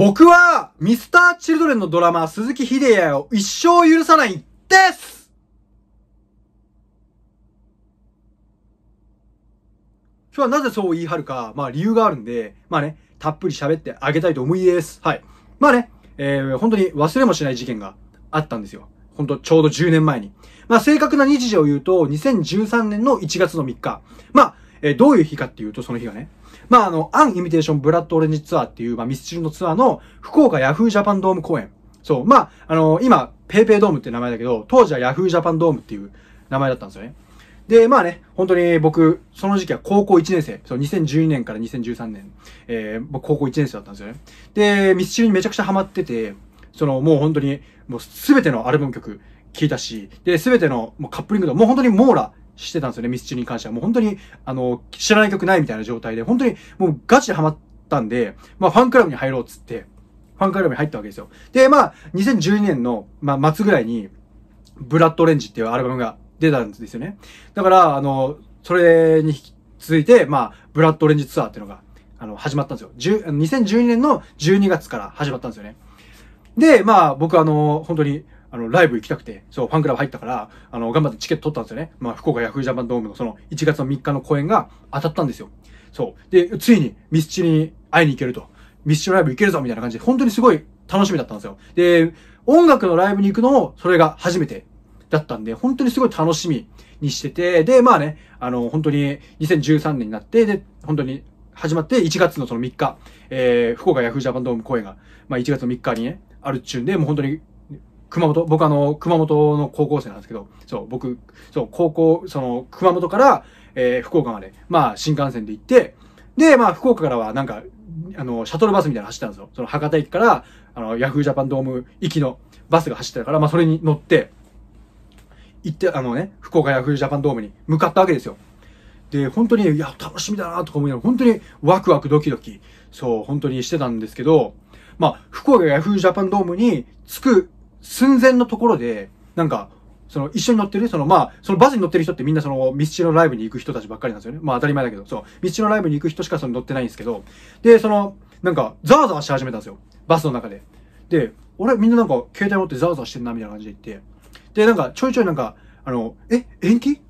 僕は、ミスター・チルドレンのドラマ、鈴木秀也を一生許さないです今日はなぜそう言い張るか、まあ理由があるんで、まあね、たっぷり喋ってあげたいと思いです。はい。まあね、えー、本当に忘れもしない事件があったんですよ。ほんと、ちょうど10年前に。まあ正確な日時を言うと、2013年の1月の3日。まあ、えー、どういう日かっていうと、その日がね。まあ、あの、アン・イミテーション・ブラッド・オレンジツアーっていう、まあ、ミスチルのツアーの、福岡ヤフージャパンドーム公演。そう。まあ、あの、今、ペイペイドームって名前だけど、当時はヤフージャパンドームっていう名前だったんですよね。で、まあね、本当に僕、その時期は高校1年生。そう、2012年から2013年。えー、僕、高校1年生だったんですよね。で、ミスチルにめちゃくちゃハマってて、その、もう本当に、もうすべてのアルバム曲聴いたし、で、すべてのもうカップリングともう本当に網羅してたんですよね、ミスチルに関しては。もう本当に、あの、知らない曲ないみたいな状態で、本当にもうガチでハマったんで、まあファンクラブに入ろうっつって、ファンクラブに入ったわけですよ。で、まあ、2012年の、まあ、末ぐらいに、ブラッドレンジっていうアルバムが出たんですよね。だから、あの、それに続いて、まあ、ブラッドオレンジツアーっていうのが、あの、始まったんですよ。2012年の12月から始まったんですよね。で、まあ、僕あの、本当に、あの、ライブ行きたくて、そう、ファンクラブ入ったから、あの、頑張ってチケット取ったんですよね。まあ、福岡ヤフージャパンドームのその1月の3日の公演が当たったんですよ。そう。で、ついにミスチに会いに行けると。ミスチのライブ行けるぞみたいな感じで、本当にすごい楽しみだったんですよ。で、音楽のライブに行くのも、それが初めてだったんで、本当にすごい楽しみにしてて、で、まあね、あの、本当に2013年になって、で、本当に始まって1月のその3日、えー、福岡ヤフージャパンドーム公演が、まあ1月の3日にね、あるっちゅうんで、もう本当に熊本、僕あの、熊本の高校生なんですけど、そう、僕、そう、高校、その、熊本から、えー、福岡まで、まあ、新幹線で行って、で、まあ、福岡からは、なんか、あの、シャトルバスみたいなの走ったんですよ。その、博多駅から、あの、ヤフージャパンドーム行きのバスが走ってたから、まあ、それに乗って、行って、あのね、福岡ヤフージャパンドームに向かったわけですよ。で、本当に、いや、楽しみだなとか思いながら、本当にワクワクドキドキ、そう、本当にしてたんですけど、まあ、福岡ヤフージャパンドームに着く寸前のところで、なんか、その一緒に乗ってる、そのまあ、そのバスに乗ってる人ってみんなその道のライブに行く人たちばっかりなんですよね。まあ当たり前だけど、そう。道のライブに行く人しかその乗ってないんですけど、で、その、なんか、ザワザワし始めたんですよ。バスの中で。で、俺みんななんか携帯持ってザワザワしてんなみたいな感じで言って、で、なんかちょいちょいなんか、あの、え、延期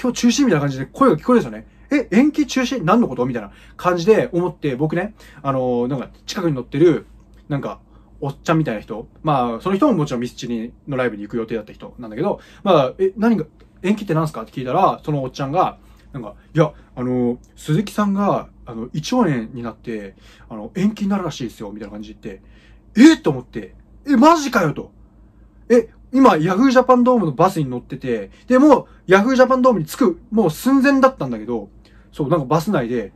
今日中止みたいな感じで声が聞こえるんですよね。え、延期中止何のことみたいな感じで思って、僕ね、あのなんか近くに乗ってる、なんか、おっちゃんみたいな人、まあ、その人ももちろんミスチルのライブに行く予定だった人なんだけど、まあ、え、何が、延期って何すかって聞いたら、そのおっちゃんが、なんか、いや、あの、鈴木さんが、あの、胃腸炎になって、あの、延期になるらしいですよ、みたいな感じで言って、えと思って、え、マジかよと。え、今、ヤフージャパンドームのバスに乗ってて、で、もヤフージャパンドームに着く、もう寸前だったんだけど、そう、なんかバス内で、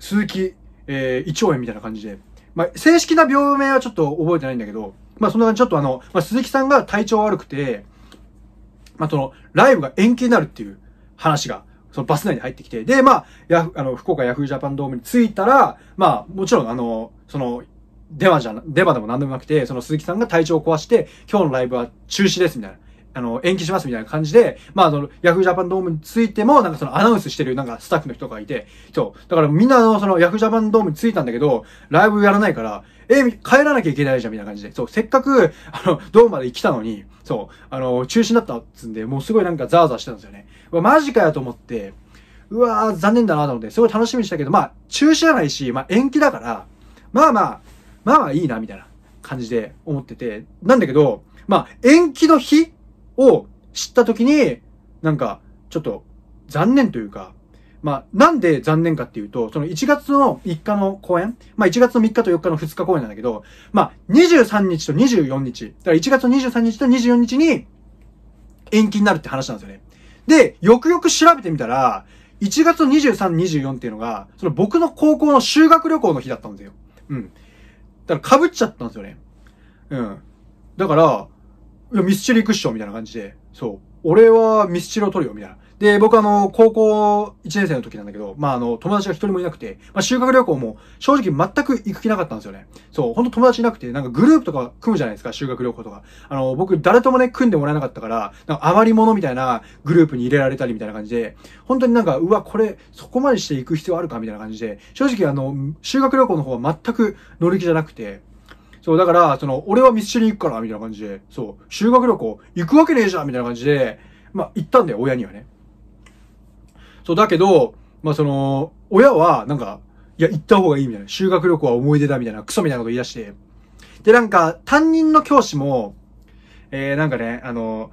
鈴木、えー、胃腸炎みたいな感じで、まあ、正式な病名はちょっと覚えてないんだけど、まあ、そんな感じ、ちょっとあの、まあ、鈴木さんが体調悪くて、まあ、その、ライブが延期になるっていう話が、そのバス内に入ってきて、で、まあ、や、あの、福岡ヤフージャパンドームに着いたら、まあ、もちろん、あの、その、デマじゃ、デマでも何でもなくて、その鈴木さんが体調を壊して、今日のライブは中止です、みたいな。あの、延期しますみたいな感じで、まあ、その、ヤフージャパンドームについても、なんかそのアナウンスしてる、なんかスタッフの人がいて、そう。だからみんなのその、ヤフージャパンドームに着いたんだけど、ライブやらないから、え、帰らなきゃいけないじゃんみたいな感じで、そう、せっかく、あの、ドームまで来たのに、そう、あの、中止になったっつんで、もうすごいなんかザーザーしてたんですよね。うわ、マジかよと思って、うわー、残念だなと思って、すごい楽しみにしたけど、まあ、中止じゃないし、まあ、延期だから、まあまあ、まあまあいいな、みたいな感じで思ってて、なんだけど、まあ、延期の日を知った時に、なんか、ちょっと残念というか、まあ、なんで残念かっていうと、その1月の3日の公演、まあ1月の3日と4日の2日公演なんだけど、まあ23日と24日、だから1月の23日と24日に延期になるって話なんですよね。で、よくよく調べてみたら、1月23、24っていうのが、その僕の高校の修学旅行の日だったんですよ。うん。だから被っちゃったんですよね。うん。だから、いや、ミスチル行くっしょ、みたいな感じで、そう。俺はミスチルを取るよ、みたいな。で、僕あの、高校1年生の時なんだけど、まああの、友達が一人もいなくて、まあ修学旅行も正直全く行く気なかったんですよね。そう、ほんと友達いなくて、なんかグループとか組むじゃないですか、修学旅行とか。あの、僕誰ともね、組んでもらえなかったから、なんか余り物みたいなグループに入れられたりみたいな感じで、本当になんか、うわ、これ、そこまでして行く必要あるかみたいな感じで、正直あの、修学旅行の方は全く乗り気じゃなくて、そう、だから、その、俺はミスチル行くから、みたいな感じで、そう、修学旅行行くわけねえじゃん、みたいな感じで、まあ、行ったんだよ、親にはね。そう、だけど、まあ、その、親は、なんか、いや、行った方がいいみたいな。修学旅行は思い出だみたいな、クソみたいなこと言い出して。で、なんか、担任の教師も、えー、なんかね、あの、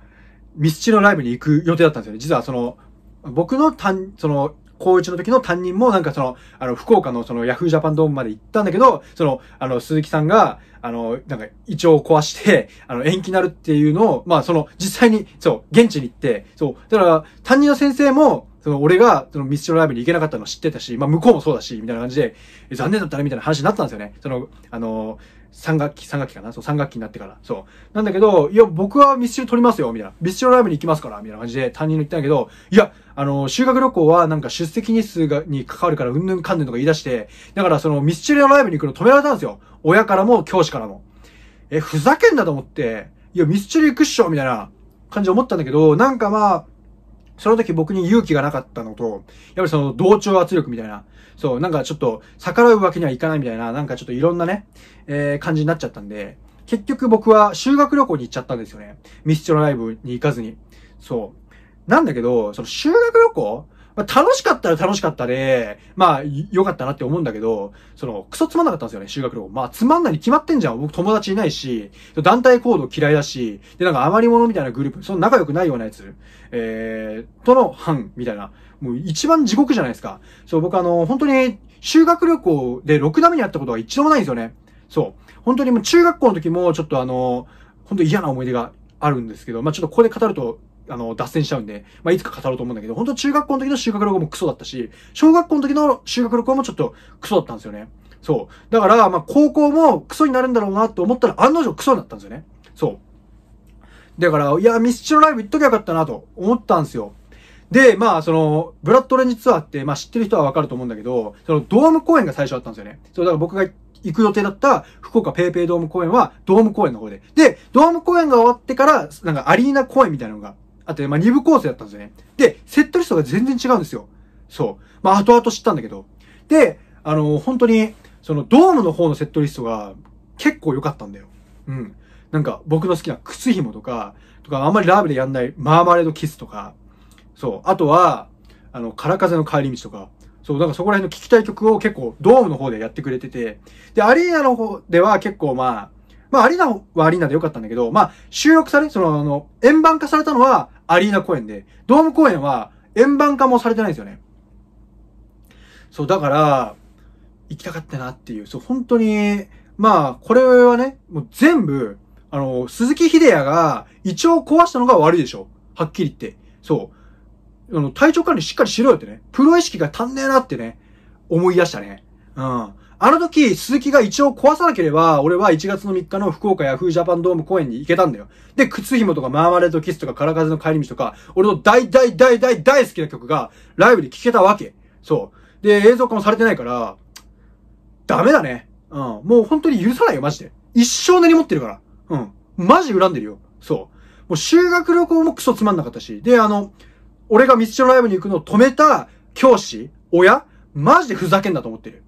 ミスチルのライブに行く予定だったんですよね。実はその、僕の担、その、高一の時の担任もなんかその、あの、福岡のそのヤフージャパンドームまで行ったんだけど、その、あの、鈴木さんが、あの、なんか、胃腸を壊して、あの、延期になるっていうのを、まあ、その、実際に、そう、現地に行って、そう、だから、担任の先生も、その、俺が、その、ミスチルライブに行けなかったの知ってたし、まあ、向こうもそうだし、みたいな感じで、残念だったね、みたいな話になったんですよね。その、あの3学期、3学期かなそう、3学期になってから。そう。なんだけど、いや、僕はミスチル取りますよ、みたいな。ミスチルライブに行きますから、みたいな感じで担任の言ったんだけど、いや、あの、修学旅行はなんか出席日数が、に関わるから、うんぬんかんぬんとか言い出して、だからそのミスチルのライブに行くの止められたんですよ。親からも、教師からも。え、ふざけんなと思って、いや、ミスチル行くっしょ、みたいな感じで思ったんだけど、なんかまあ、その時僕に勇気がなかったのと、やっぱりその同調圧力みたいな、そう、なんかちょっと逆らうわけにはいかないみたいな、なんかちょっといろんなね、えー、感じになっちゃったんで、結局僕は修学旅行に行っちゃったんですよね。ミスチョのライブに行かずに。そう。なんだけど、その修学旅行まあ、楽しかったら楽しかったで、まあ、良かったなって思うんだけど、その、クソつまんなかったんですよね、修学旅行。まあ、つまんないに決まってんじゃん。僕友達いないし、団体行動嫌いだし、で、なんか余り物みたいなグループ、その仲良くないようなやつ、えー、との班、みたいな。もう一番地獄じゃないですか。そう、僕あの、本当に、修学旅行で6段目に会ったことは一度もないんですよね。そう。本当にもう中学校の時も、ちょっとあの、本当嫌な思い出があるんですけど、まあ、ちょっとここで語るとあの、脱線しちゃうんで、まあ、いつか語ろうと思うんだけど、本当中学校の時の修学旅行もクソだったし、小学校の時の修学旅行もちょっとクソだったんですよね。そう。だから、まあ、高校もクソになるんだろうなと思ったら、案の定クソになったんですよね。そう。だから、いや、ミスチのライブ行っときゃよかったなと思ったんですよ。で、まあ、その、ブラッドレンジツアーって、まあ、知ってる人はわかると思うんだけど、その、ドーム公演が最初あったんですよね。そう、だから僕が行く予定だった福岡ペイペイドーム公演は、ドーム公演の方で。で、ドーム公演が終わってから、なんかアリーナ公演みたいなのがあってまあ、二部構成だったんですよね。で、セットリストが全然違うんですよ。そう。まあ、後々知ったんだけど。で、あの、本当に、その、ドームの方のセットリストが結構良かったんだよ。うん。なんか、僕の好きな靴紐とか、とか、あんまりラーメンでやんないマーマレードキスとか、そう。あとは、あの、空風の帰り道とか、そう、なんかそこら辺の聴きたい曲を結構、ドームの方でやってくれてて、で、アリーナの方では結構まあ、まあ、アリーナはアリーナで良かったんだけど、まあ、収録され、その、あの、円盤化されたのは、アリーナ公演で、ドーム公演は円盤化もされてないんですよね。そう、だから、行きたかったなっていう、そう、本当に、まあ、これはね、もう全部、あの、鈴木秀也が胃腸を壊したのが悪いでしょ。はっきり言って。そう。あの、体調管理しっかりしろよってね。プロ意識が足んねえなってね、思い出したね。うん。あの時、鈴木が一応壊さなければ、俺は1月の3日の福岡ヤフージャパンドーム公演に行けたんだよ。で、靴紐とかマーマレードキスとか空風の帰り道とか、俺の大大大大大好きな曲がライブで聴けたわけ。そう。で、映像化もされてないから、ダメだね。うん。もう本当に許さないよ、マジで。一生根に持ってるから。うん。マジ恨んでるよ。そう。もう修学旅行もクソつまんなかったし。で、あの、俺がミスチのライブに行くのを止めた教師、親、マジでふざけんなと思ってる。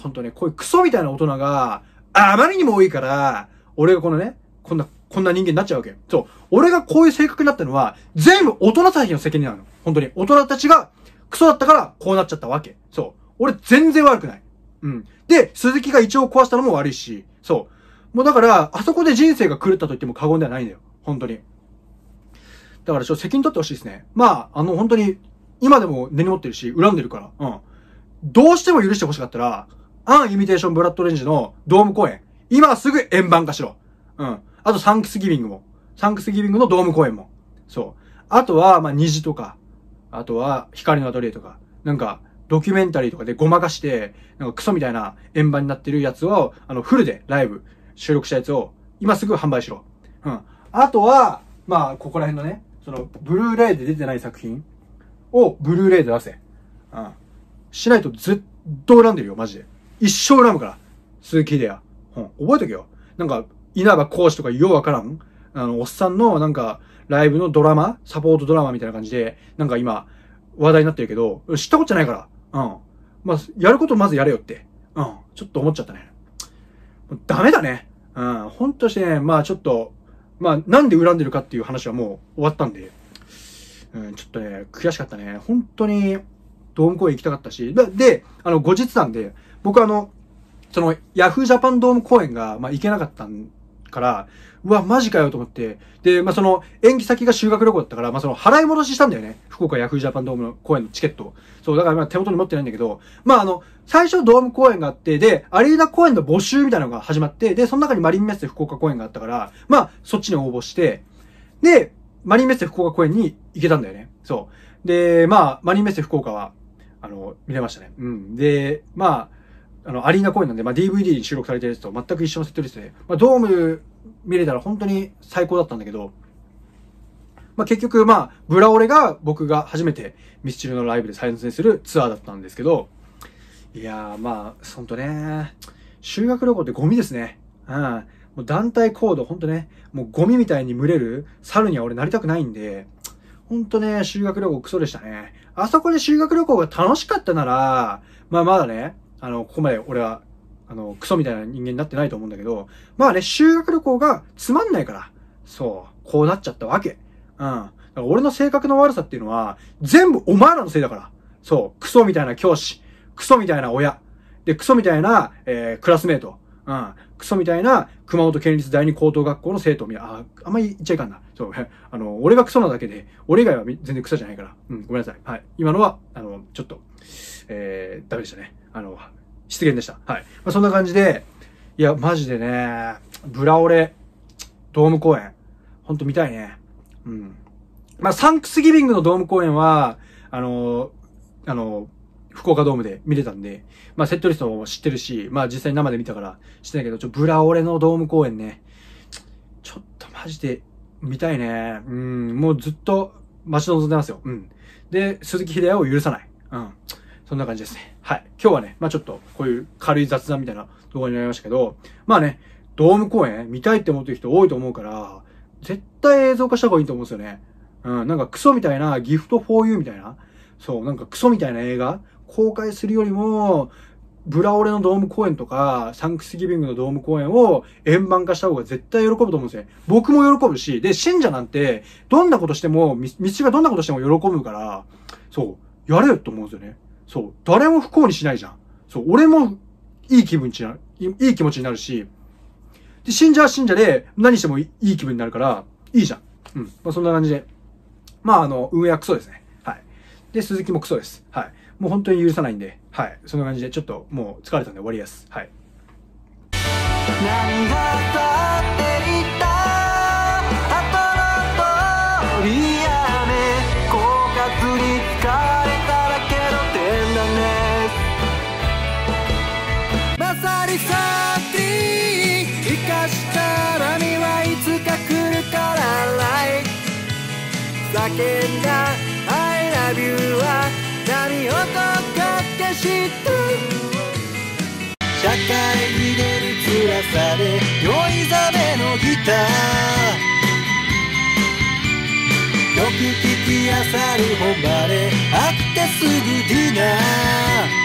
ほんとね、こういうクソみたいな大人が、あまりにも多いから、俺がこのね、こんな、こんな人間になっちゃうわけ。そう。俺がこういう性格になったのは、全部大人たちの責任なの。本当に。大人たちが、クソだったから、こうなっちゃったわけ。そう。俺全然悪くない。うん。で、鈴木が一応壊したのも悪いし、そう。もうだから、あそこで人生が狂ったと言っても過言ではないんだよ。本当に。だから、ちょっと責任取ってほしいですね。まあ、あの、本当に、今でも根に持ってるし、恨んでるから、うん。どうしても許してほしかったら、アンイミテーションブラッドレンジのドーム公演。今すぐ円盤化しろ。うん。あとサンクスギビングも。サンクスギビングのドーム公演も。そう。あとは、ま虹とか、あとは、光のアトリエとか、なんか、ドキュメンタリーとかでごまかして、なんかクソみたいな円盤になってるやつを、あの、フルでライブ収録したやつを、今すぐ販売しろ。うん。あとは、まあ、ここら辺のね、その、ブルーレイで出てない作品を、ブルーレイで出せ。うん。しないとずっと恨んでるよ、マジで。一生恨むから。鈴木秀也。うん、覚えとけよ。なんか、稲葉講師とかようわからんあの、おっさんのなんか、ライブのドラマサポートドラマみたいな感じで、なんか今、話題になってるけど、知ったことじゃないから。うん。まあ、やることまずやれよって。うん。ちょっと思っちゃったね。ダメだね。うん。ほんとしてね、まあちょっと、まあなんで恨んでるかっていう話はもう終わったんで、うん、ちょっとね、悔しかったね。本当に、ドーム公演行きたかったし、で、あの、後日談で、僕あの、その、ヤフージャパンドーム公演が、まあ、行けなかったから、うわ、マジかよと思って、で、まあ、その、延期先が修学旅行だったから、まあ、その、払い戻ししたんだよね。福岡ヤフージャパンドームの公演のチケットそう、だからま、手元に持ってないんだけど、まあ、あの、最初ドーム公演があって、で、アリーナ公演の募集みたいなのが始まって、で、その中にマリンメッセ福岡公演があったから、まあ、そっちに応募して、で、マリンメッセ福岡公演に行けたんだよね。そう。で、まあ、マリンメッセ福岡は、あの、見れましたね。うん。で、まあ、あの、アリーナ公演なんで、まあ、DVD に収録されてるやつと全く一緒のセットリストで、まあ、ドーム見れたら本当に最高だったんだけど、まあ、結局、まあ、ブラオレが僕が初めてミスチルのライブで再演するツアーだったんですけど、いやー、まあ、ほんとね、修学旅行ってゴミですね。うん。もう団体行動、ほんとね、もうゴミみたいに群れる猿には俺なりたくないんで、ほんとね、修学旅行クソでしたね。あそこで修学旅行が楽しかったなら、まあまだね、あの、ここまで俺は、あの、クソみたいな人間になってないと思うんだけど、まあね、修学旅行がつまんないから、そう、こうなっちゃったわけ。うん。俺の性格の悪さっていうのは、全部お前らのせいだから。そう、クソみたいな教師、クソみたいな親、で、クソみたいな、えー、クラスメイト、うん、クソみたいな熊本県立第二高等学校の生徒みあ、あんまり言っちゃいかんな。そう、あの、俺がクソなだけで、俺以外は全然クソじゃないから。うん、ごめんなさい。はい。今のは、あの、ちょっと、えー、ダメでしたね。あの、失言でした。はい。まあ、そんな感じで、いや、マジでね、ブラオレ、ドーム公演、ほんと見たいね。うん。まあ、サンクスギビングのドーム公演は、あの、あの、福岡ドームで見れたんで、まあ、セットリストも知ってるし、まあ、実際生で見たから知ってないけど、ちょ、ブラオレのドーム公演ね、ちょっとマジで見たいね。うん、もうずっと待ち望んでますよ。うん。で、鈴木秀哉を許さない。うん。そんな感じですね。はい。今日はね、まあちょっと、こういう軽い雑談みたいな動画になりましたけど、まあね、ドーム公演見たいって思ってる人多いと思うから、絶対映像化した方がいいと思うんですよね。うん、なんかクソみたいなギフト 4U みたいな、そう、なんかクソみたいな映画、公開するよりも、ブラオレのドーム公演とか、サンクスギビングのドーム公演を円盤化した方が絶対喜ぶと思うんですよ。僕も喜ぶし、で、信者なんて、どんなことしても、道がどんなことしても喜ぶから、そう。やれよと思うんですよね。そう。誰も不幸にしないじゃん。そう。俺もいい気分になる、いい気持ちになるし、で、信者は信者で何してもいい気分になるから、いいじゃん。うん。まあ、そんな感じで。まあ、あの、運営はクソですね。はい。で、鈴木もクソです。はい。もう本当に許さないんで、はい。そんな感じで、ちょっともう疲れたんで終わりです。はい。てんだ I love you は何をとかって知った社会に出る辛さで酔いざめのギターよく聞きあさる本まであってすぐディナー